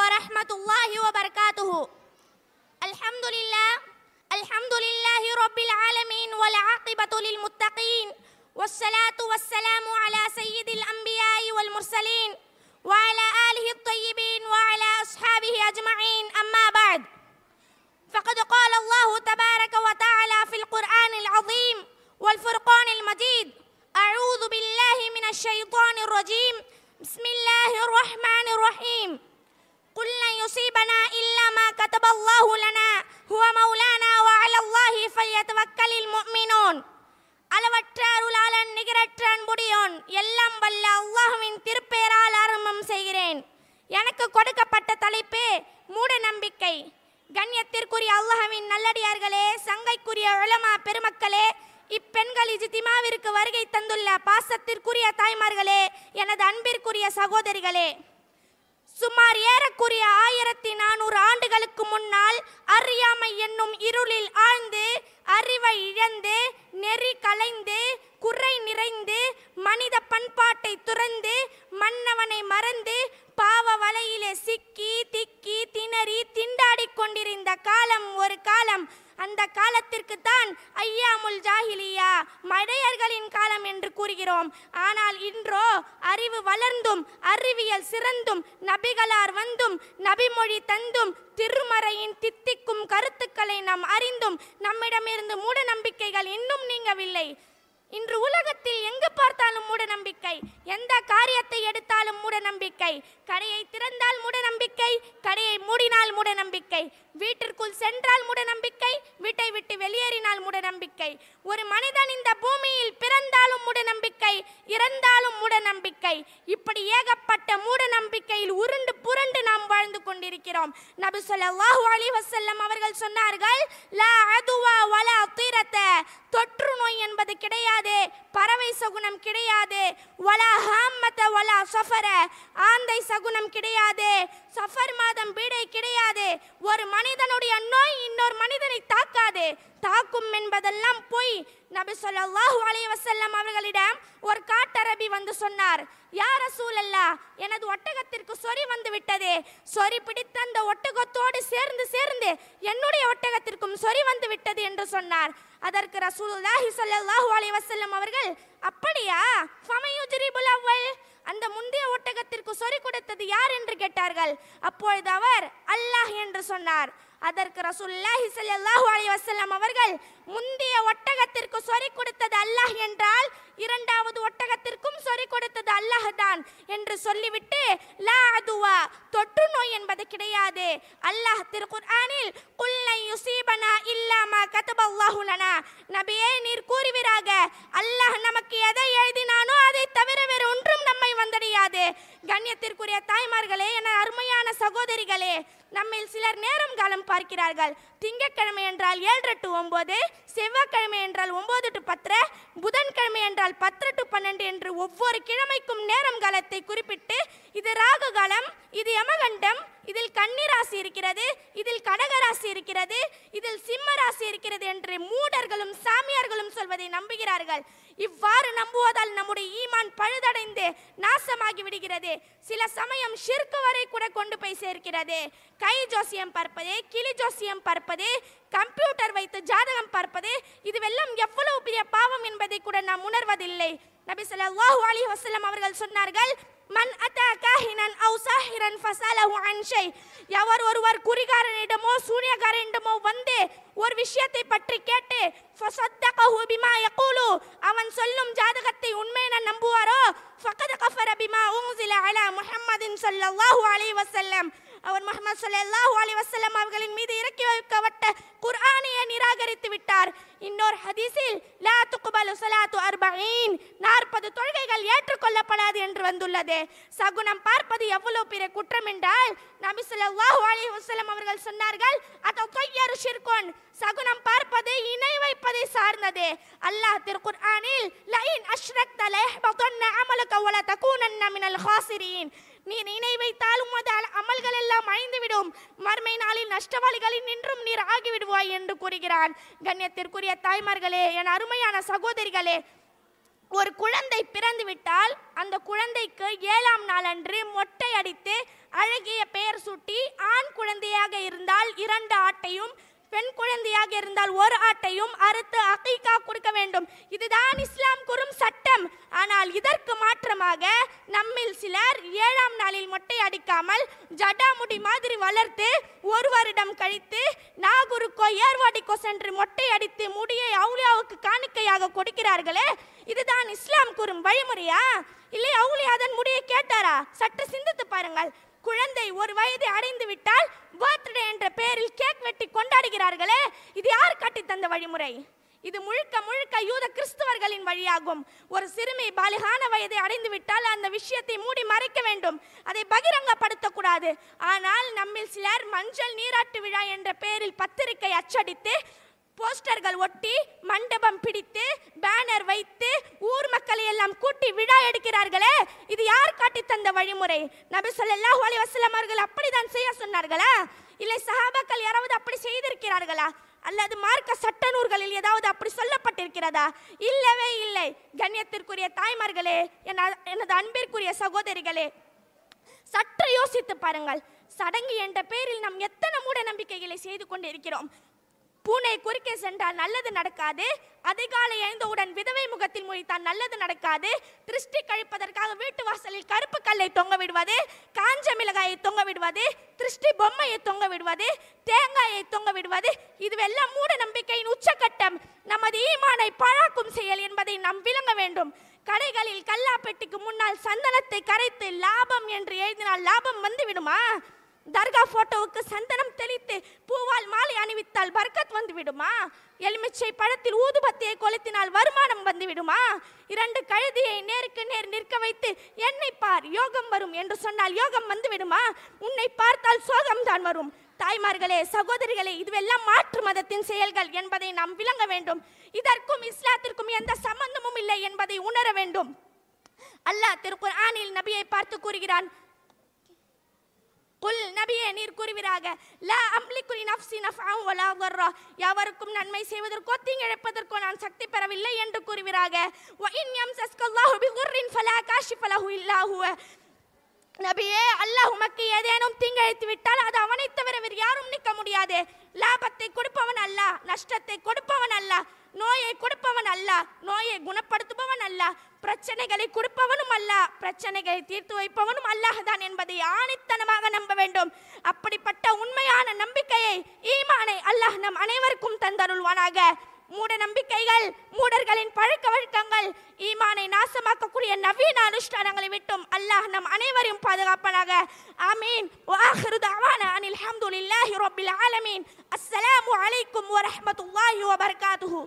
ورحمة الله وبركاته الحمد لله الحمد لله رب العالمين والعاقبة للمتقين والصلاة والسلام على سيد الأنبياء والمرسلين وعلى آله الطيبين தவக்கலில் முக்மினோன் அளவற்ற அருளாளன் நிகரற்ற அன்புடையோன் எல்லாம் வல்ல அல்லாஹுவின் திருப்பெயரால் ஆரம்பம் செய்கிறேன் எனக்கு கொடுக்கப்பட்ட தலைப்பு மூட நம்பிக்கை கண்ணியத்திற்குரிய அல்லாஹவின் நல்லடியார்களே சங்கைக்குரிய உளமா பெருமக்களே இப்பெண்கள் இஜித்திமாவிற்கு வருகை தந்துள்ள பாசத்திற்குரிய தாய்மார்களே எனது அன்பிற்குரிய சகோதரிகளே சுமார் ஏறக்குரிய ஆயிரத்தி நானூறு ஆண்டுகளுக்கு முன்னால் அறியாமை என்னும் இருளில் கொண்டிருந்த காலம் ஒரு காலம் அந்த காலத்திற்கு தான் ஐயாமுல் ஜாஹிலியா மடையர்களின் காலம் என்று கூறுகிறோம் ஆனால் இன்றோ அறிவு வளர்ந்தும் அறிவியல் சிறந்தும் நபிகளார் வந்தும் நபிமொழி தந்தும் திருமறையின் தித்திக்கும் கருத்துக்களை நாம் அறிந்தும் நம்மிடமிருந்து மூட நம்பிக்கைகள் இன்னும் நீங்கவில்லை இன்று உலகத்தில் எங்கு பார்த்தாலும் மூட நம்பிக்கை எந்த காரியத்தை எடுத்தாலும் மூட நம்பிக்கை கடையை திறந்தால் மூட நம்பிக்கை கடையை மூடினால் மூட நம்பிக்கை வீட்டிற்குள் சென்றால் மூட நம்பிக்கை வீட்டை விட்டு வெளியேறினால் மூட நம்பிக்கை ஒரு மனிதன் இந்த பூமியில் பிறந்தாலும் மூட நம்பிக்கை இறந்தாலும் மூட நம்பிக்கை இப்படி ஏகப்பட்ட மூட நம்பிக்கையில் உருண்டு புரண்டு நாம் வாழ்ந்து கொண்டிருக்கிறோம் நபி சொல்லாஹு அலி வசல்லம் அவர்கள் சொன்னார்கள் லா அதுவா வலா தீரத்த தொற்று நோய் என்பது கிடையாது கிடையாது பறவை சகுனம் கிடையாது வலா ஹாமத்த வலா சஃபர ஆந்தை சகுனம் கிடையாது சஃபர் மாதம் பீடை கிடையாது ஒரு மனிதனுடைய நோய் இன்னொரு மனிதனை தாக்காது தாக்கும் என்பதெல்லாம் பொய் நபி சொல்லாஹு அலி வசல்லம் அவர்களிடம் ஒரு காட்டரபி வந்து சொன்னார் யார் சூழல்லா எனது ஒட்டகத்திற்கு சொறி வந்து விட்டது சொறி பிடித்த அந்த ஒட்டகத்தோடு சேர்ந்து சேர்ந்து என்னுடைய ஒட்டகத்திற்கும் சொறி வந்து விட்டது என்று சொன்னார் அதற்கு ரசூல் சொல்லல்லாஹு அலி வசல்லம் அவர்கள் அப்படியா ஃபமையுஜிரிபுல் அவ்வள் அந்த முந்தைய ஒட்டகத்திற்கு சொறி கொடுத்தது யார் என்று கேட்டார்கள் அப்பொழுது அவர் அல்லாஹ் என்று சொன்னார் அதற்கு ரசூல்லாஹி சல்லாஹூ அலி வசல்லாம் அவர்கள் முந்தைய ஒட்டகத்திற்கு சொறி கொடுத்தது அல்லாஹ் என்றால் இரண்டாவது ஒட்டகத்திற்கும் சொறி கொடுத்தது அல்லாஹ் தான் என்று சொல்லிவிட்டு லா அதுவா தொற்று நோய் என்பது கிடையாது அல்லாஹ் திருக்குர்ஆனில் குல்லை யுசீபனா இல்லாமா கதபல்லாஹு லனா நபியே நீர் கூறுவீராக அல்லாஹ் நமக்கு எதை எழுதினானோ அதை தவிர வேறு ஒன்றும் வந்தடையாது கண்ணியத்திற்குரிய தாய்மார்களே என அருமையான சகோதரிகளே நம்மில் சிலர் நேரம் காலம் பார்க்கிறார்கள் திங்கட்கிழமை என்றால் ஏழு டு ஒன்பது செவ்வாய்க்கிழமை என்றால் ஒம்பது டு பத்தரை புதன்கிழமை என்றால் பத்தரை டு பன்னெண்டு என்று ஒவ்வொரு கிழமைக்கும் நேரம் காலத்தை குறிப்பிட்டு இது ராகு காலம் இது யமகண்டம் இதில் கன்னிராசி இருக்கிறது இதில் கடகராசி இருக்கிறது இதில் சிம்ம ராசி இருக்கிறது என்று மூடர்களும் சாமியார்களும் சொல்வதை நம்புகிறார்கள் இவ்வாறு நம்புவதால் நம்முடைய ஈமான் பழுதடைந்து நாசமாகி விடுகிறது சில சமயம் ஷிர்க்கு வரை கூட கொண்டு போய் சேர்க்கிறது கை ஜோசியம் பார்ப்பது கிளி ஜோசியம் பார்ப்பது கம்ப்யூட்டர் வைத்து ஜாதகம் பார்ப்பது இதுவெல்லாம் எவ்வளவு பெரிய பாவம் என்பதை கூட நாம் உணர்வதில்லை நபி ஸல்லல்லாஹு அலைஹி வஸல்லம் அவர்கள் சொன்னார்கள் மன் அத்தா காஹினன் அவு சாஹிரன் ஃபசாலஹு அன்ஷை எவர் ஒருவர் குறிகாரனிடமோ சூனியக்காரனிடமோ வந்து ஒரு விஷயத்தை பற்றி கேட்டு ஃபசத்தகஹு பிமா யகூலு அவன் சொல்லும் ஜாதகத்தை உண்மையென நம்புவாரோ ஃபகத கஃபர பிமா உன்ஸில அலா முஹம்மதின் ஸல்லல்லாஹு அலைஹி வஸல்லம் அவர் முஹம்மது ஸல்லல்லாஹு அலைஹி வஸல்லம் அவர்களின் மீது இறக்கி வைக்கப்பட்ட இன்னொரு ஹதீஸில் லா துக்குபலு சலாத்து அர்பயின் நாற்பது தொழுகைகள் ஏற்றுக்கொள்ளப்படாது என்று வந்துள்ளது சகுனம் பார்ப்பது எவ்வளவு பெரிய குற்றம் என்றால் நபி ஸல்லல்லாஹு அலைஹி வஸல்லம் அவர்கள் சொன்னார்கள் அது தொய்யரு ஷிர்குன் சகுனம் பார்ப்பது இணை வைப்பதை சார்ந்தது அல்லாஹ் திருக்குர்ஆனில் லைன் அஷ்ரக்த லயஹ்பதுன்ன அமலுக வல தகூனன்ன மினல் ஹாசிரீன் நீர் நினை வைத்தால் உமது அமல்கள் எல்லாம் அழிந்துவிடும் மறுமை நாளில் நஷ்டவாளிகளில் நின்றும் நீர் ஆகிவிடுவாய் என்று கூறுகிறான் கண்ணியத்திற்குரிய தாய்மார்களே என் அருமையான சகோதரிகளே ஒரு குழந்தை பிறந்துவிட்டால் அந்த குழந்தைக்கு ஏழாம் நாள் அன்று மொட்டை அடித்து அழகிய பெயர் சூட்டி ஆண் குழந்தையாக இருந்தால் இரண்டு ஆட்டையும் பெண் குழந்தையாக இருந்தால் ஒரு ஆட்டையும் அறுத்து அகைக்கா கொடுக்க வேண்டும் இதுதான் இஸ்லாம் கூறும் சட்டம் ஆனால் இதற்கு மாற்றமாக நம்மில் சிலர் ஏழாம் நாளில் மொட்டை அடிக்காமல் ஜடாமுடி மாதிரி வளர்த்து ஒரு வருடம் கழித்து நாகூருக்கோ ஏர்வாடிக்கோ சென்று மொட்டை அடித்து முடியை அவுளியாவுக்கு காணிக்கையாக கொடுக்கிறார்களே இதுதான் இஸ்லாம் கூறும் வழிமுறையா இல்லை அவுளியா அதன் முடியை கேட்டாரா சற்று சிந்தித்து பாருங்கள் குழந்தை ஒரு வயது அடைந்து விட்டால் பர்த்டே என்ற பெயரில் கேக் வெட்டி கொண்டாடுகிறார்களே இது யார் கட்டி தந்த வழிமுறை இது முழுக்க முழுக்க யூத கிறிஸ்தவர்களின் வழியாகும் ஒரு சிறுமி பாலிகான வயதை அடைந்து விட்டால் அந்த விஷயத்தை மூடி மறைக்க வேண்டும் அதை பகிரங்கப்படுத்தக்கூடாது ஆனால் நம்மில் சிலர் மஞ்சள் நீராட்டு விழா என்ற பெயரில் பத்திரிகை அச்சடித்து போஸ்டர்கள் ஒட்டி மண்டபம் பிடித்து பேனர் வைத்து ஊர் மக்களை எல்லாம் கூட்டி விழா எடுக்கிறார்களே இது யார் காட்டி தந்த வழிமுறை நபி சொல்லாஹு அலி வசலம் அவர்கள் அப்படிதான் செய்ய சொன்னார்களா இல்லை சஹாபாக்கள் யாராவது அப்படி செய்திருக்கிறார்களா அல்லது மார்க்க சட்ட நூல்களில் ஏதாவது அப்படி சொல்லப்பட்டிருக்கிறதா இல்லவே இல்லை கண்ணியத்திற்குரிய தாய்மார்களே எனது அன்பிற்குரிய சகோதரிகளே சற்று யோசித்து பாருங்கள் சடங்கு என்ற பெயரில் நாம் எத்தனை மூட நம்பிக்கைகளை செய்து கொண்டிருக்கிறோம் பூனை குறுக்கே சென்றால் நல்லது நடக்காது அதிகாலை எழுந்தவுடன் விதவை முகத்தில் முழித்தால் நல்லது நடக்காது திருஷ்டி கழிப்பதற்காக வீட்டு வாசலில் கருப்பு கல்லை தொங்க விடுவது காஞ்ச மிளகாயை தொங்க விடுவது திருஷ்டி பொம்மையை தொங்க விடுவது தேங்காயை தொங்க விடுவது இதுவெல்லாம் மூட நம்பிக்கையின் உச்சக்கட்டம் நமது ஈமானை பழாக்கும் செயல் என்பதை நாம் விளங்க வேண்டும் கடைகளில் பெட்டிக்கு முன்னால் சந்தனத்தை கரைத்து லாபம் என்று எழுதினால் லாபம் வந்து விடுமா தர்கா போட்டோவுக்கு சந்தனம் தெளித்து பூவால் மாலை அணிவித்தால் பர்க்கத் வந்து விடுமா எலுமிச்சை பழத்தில் ஊதுபத்தியை கொளுத்தினால் வருமானம் வந்து விடுமா இரண்டு கழுதியை நேருக்கு நேர் நிற்க வைத்து என்னை பார் யோகம் வரும் என்று சொன்னால் யோகம் வந்து விடுமா உன்னை பார்த்தால் சோகம் தான் வரும் தாய்மார்களே சகோதரிகளே இதுவெல்லாம் மாற்று மதத்தின் செயல்கள் என்பதை நாம் விளங்க வேண்டும் இதற்கும் இஸ்லாத்திற்கும் எந்த சம்பந்தமும் இல்லை என்பதை உணர வேண்டும் அல்லாஹ் திருக்குர் ஆனில் நபியை பார்த்து கூறுகிறான் குல் நபியே நீர் கூறுவீராக லா அம்லிக்குலி நஃப்சி நஃபாம் ஒலா வர்ரா யாவருக்கும் நன்மை செய்வதற்கோ தீங்கிழைப்பதற்கோ நான் சக்தி பெறவில்லை என்று கூறுவீராக வ இன் யம் சஸ்கல்லாஹு பி குர்ரின் ஃபலா காஷி ஃபலஹு இல்லாஹுவ நபியே அல்லாஹ் உமக்கு ஏதேனும் தீங்கழைத்து விட்டால் அது அவனை தவிர வேறு யாரும் நிற்க முடியாது லாபத்தை கொடுப்பவன் அல்ல நஷ்டத்தை கொடுப்பவன் அல்லாஹ் நோயை கொடுப்பவன் அல்ல நோயை குணப்படுத்துபவன் அல்ல பிரச்சனைகளை கொடுப்பவனும் அல்ல பிரச்சனைகளை தீர்த்து வைப்பவனும் அல்லாஹான் என்பதை ஆணித்தனமாக நம்ப வேண்டும் அப்படிப்பட்ட உண்மையான நம்பிக்கையை ஈமானை அல்லாஹ் நம் அனைவருக்கும் தந்தருள்வானாக மூட நம்பிக்கைகள் மூடர்களின் பழக்க வழக்கங்கள் ஈமானை நாசமாக்கக்கூடிய நவீன அனுஷ்டானங்களை விட்டும் அல்லாஹ் நம் அனைவரையும் பாதுகாப்பனாக ஆமீன் வாஹிரு அனில் ஹம்துலில்லாஹி ரப்பில் ஆலமீன் அஸ்ஸலாமு அலைக்கும் வரஹ்மத்துல்லாஹி வபரகாத்துஹு